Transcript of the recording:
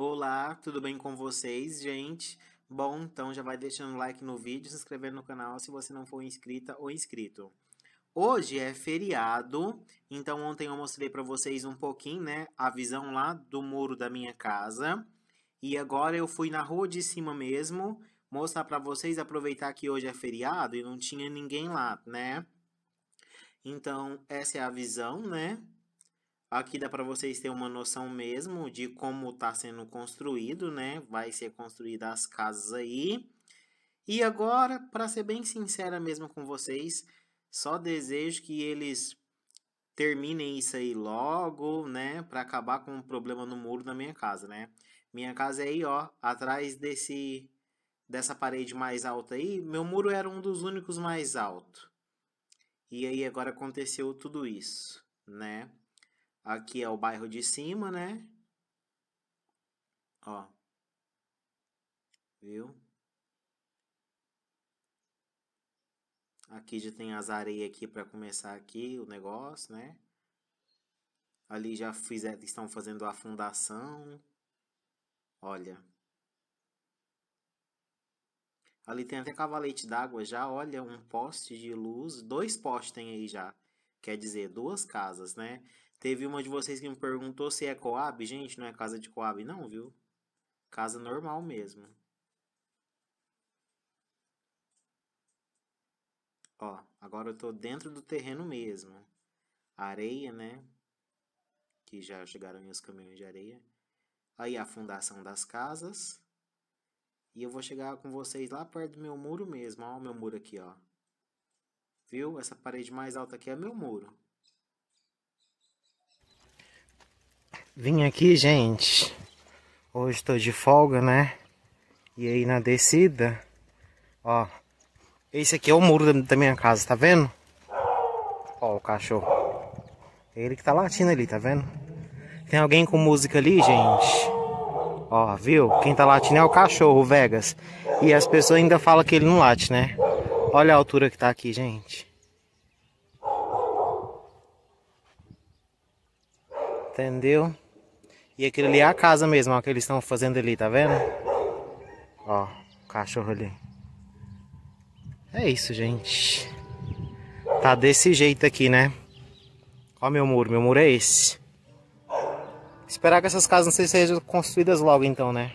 Olá, tudo bem com vocês, gente? Bom, então já vai deixando like no vídeo, se inscrevendo no canal se você não for inscrita ou inscrito. Hoje é feriado, então ontem eu mostrei para vocês um pouquinho, né, a visão lá do muro da minha casa. E agora eu fui na rua de cima mesmo, mostrar para vocês, aproveitar que hoje é feriado e não tinha ninguém lá, né? Então, essa é a visão, né? Aqui dá para vocês terem uma noção mesmo de como está sendo construído, né? Vai ser construída as casas aí. E agora, para ser bem sincera mesmo com vocês, só desejo que eles terminem isso aí logo, né? Para acabar com o um problema no muro da minha casa, né? Minha casa é aí, ó, atrás desse dessa parede mais alta aí, meu muro era um dos únicos mais alto. E aí agora aconteceu tudo isso, né? Aqui é o bairro de cima, né? Ó. Viu? Aqui já tem as areias aqui para começar aqui o negócio, né? Ali já fizeram, é, estão fazendo a fundação. Olha. Ali tem até cavalete d'água já, olha, um poste de luz, dois postes tem aí já. Quer dizer, duas casas, né? Teve uma de vocês que me perguntou se é Coab. Gente, não é casa de Coab não, viu? Casa normal mesmo. Ó, agora eu tô dentro do terreno mesmo. Areia, né? Que já chegaram os caminhões de areia. Aí a fundação das casas. E eu vou chegar com vocês lá perto do meu muro mesmo, ó. O meu muro aqui, ó. Viu? Essa parede mais alta aqui é meu muro. Vim aqui, gente. Hoje estou de folga, né? E aí na descida, ó. Esse aqui é o muro da minha casa, tá vendo? Ó o cachorro. É ele que tá latindo ali, tá vendo? Tem alguém com música ali, gente? Ó, viu? Quem tá latindo é o cachorro, o Vegas. E as pessoas ainda falam que ele não late, né? Olha a altura que tá aqui, gente. Entendeu? E aquele ali é a casa mesmo, ó, que eles estão fazendo ali, tá vendo? Ó, o cachorro ali. É isso, gente. Tá desse jeito aqui, né? Ó meu muro, meu muro é esse. Esperar que essas casas não sejam construídas logo então, né?